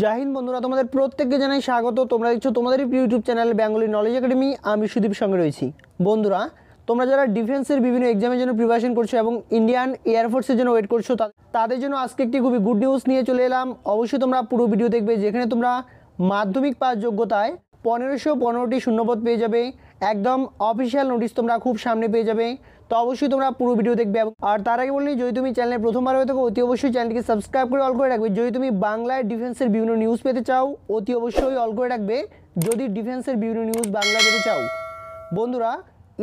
জাহিন বন্ধুরা তোমাদের প্রত্যেককে জানাই স্বাগত তোমরা দেখছো তোমাদের YouTube channel Bengali knowledge academy আমি সুদীপ সঙ্গে রয়েছি বন্ধুরা তোমরা যারা ডিফেন্সের বিভিন্ন এক্সামের জন্য প্রিপারেশন করছো এবং ইন্ডিয়ান এয়ারফোর্সের জন্য ওয়েট করছো তাদের জন্য আজকে একটি খুবই গুড নিউজ নিয়ে চলে এলাম অবশ্যই তোমরা পুরো ভিডিও দেখবে যেখানে তোমরা মাধ্যমিক পাস যোগ্যতায় পনেরোশো পনেরোটি শূন্যপদ পেয়ে যাবে একদম অফিসিয়াল নোটিশ তোমরা খুব সামনে পেয়ে যাবে তো অবশ্যই তোমরা পুরো ভিডিও দেখবে আর তার আগে বললি যদি তুমি চ্যানেলে প্রথমবার হয়ে থাকো অতি অবশ্যই চ্যানেলটিকে সাবস্ক্রাইব করে অল করে রাখবে যদি তুমি বাংলায় ডিফেন্সের বিভিন্ন নিউজ পেতে চাও অতি অবশ্যই অল করে রাখবে যদি ডিফেন্সের বিভিন্ন নিউজ বাংলা পেতে চাও বন্ধুরা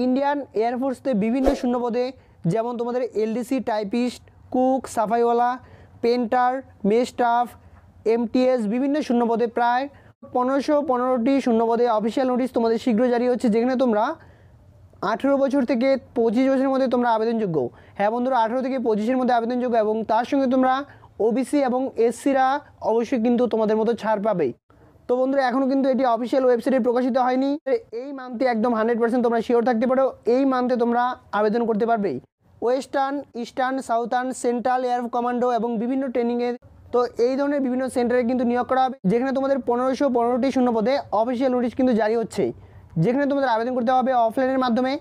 ইন্ডিয়ান এয়ারফোর্সতে বিভিন্ন শূন্যপদে যেমন তোমাদের এলডিসি টাইপিস্ট কুক সাফাইওয়ালা পেন্টার মে স্টাফ এমটিএস বিভিন্ন শূন্যপদে প্রায় পনেরোশো পনেরোটি শূন্যপদে অফিসিয়াল নোটিস তোমাদের শীঘ্র জারি হচ্ছে যেখানে তোমরা আঠেরো বছর থেকে পঁচিশ বছরের মধ্যে তোমরা আবেদনযোগ্য হ্যাঁ বন্ধুরা আঠেরো থেকে পঁচিশের মধ্যে আবেদনযোগ্য এবং তার সঙ্গে তোমরা ওবিসি এবং এসসিরা অবশ্যই কিন্তু তোমাদের মতো ছাড় পাবে তো বন্ধুরা এখনও কিন্তু এটি অফিসিয়াল ওয়েবসাইটে প্রকাশিত হয়নি এই মান্থে একদম হান্ড্রেড পার্সেন্ট তোমরা শিওর থাকতে পারো এই মান্থে তোমরা আবেদন করতে পারবে western eastern southern central air command এবং বিভিন্ন ট্রেনিংয়ের তো এই ধরনের বিভিন্ন সেন্টারে কিন্তু নিয়োগ করা হবে যেখানে তোমাদের পনেরোশো পনেরোটি শূন্য পদে অফিসিয়াল নোটিশ কিন্তু জারি হচ্ছে যেখানে তোমাদের আবেদন করতে হবে অফলাইনের মাধ্যমে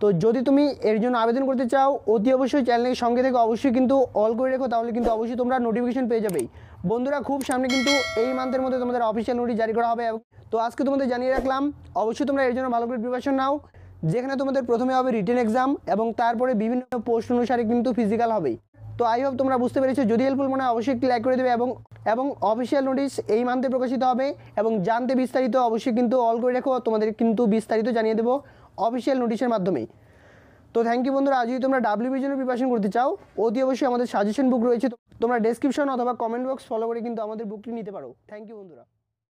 তো যদি তুমি এর জন্য আবেদন করতে চাও অতি অবশ্যই চ্যানেলের সঙ্গে থেকে অবশ্যই কিন্তু অল করে রেখো তাহলে কিন্তু অবশ্যই তোমরা নোটিফিকেশন পেয়ে যাবেই বন্ধুরা খুব সামনে কিন্তু এই মান্থের মধ্যে তোমাদের অফিসিয়াল নোটিশ জারি করা হবে তো আজকে তোমাদের জানিয়ে রাখলাম অবশ্যই তোমরা এর জন্য ভালো করে প্রিপারেশন নাও যেখানে তোমাদের প্রথমে হবে রিটেন এক্সাম এবং তারপরে বিভিন্ন পোস্ট অনুসারে কিন্তু ফিজিক্যাল হবেই তো আই হোপ তোমরা বুঝতে পেরেছো যদি হেল্পফুল মনে হয় অবশ্যই একটি লাইক করে দেবে এবং এবং অফিসিয়াল নোটিশ এই মান্থে প্রকাশিত হবে এবং জানতে বিস্তারিত অবশ্যই কিন্তু অল করে রেখো তোমাদের কিন্তু বিস্তারিত জানিয়ে দেবো অফিসিয়াল নোটিশের মাধ্যমেই তো থ্যাংক ইউ বন্ধুরা আজ যদি তোমরা ডাব্লিউ বিজনের প্রিপারেশন করতে চাও অতি অবশ্যই আমাদের সাজেশন বুক রয়েছে তোমরা ডেসক্রিপশন অথবা কমেন্ট বক্স ফলো করে কিন্তু আমাদের বুকটি নিতে পারো থ্যাংক ইউ বন্ধুরা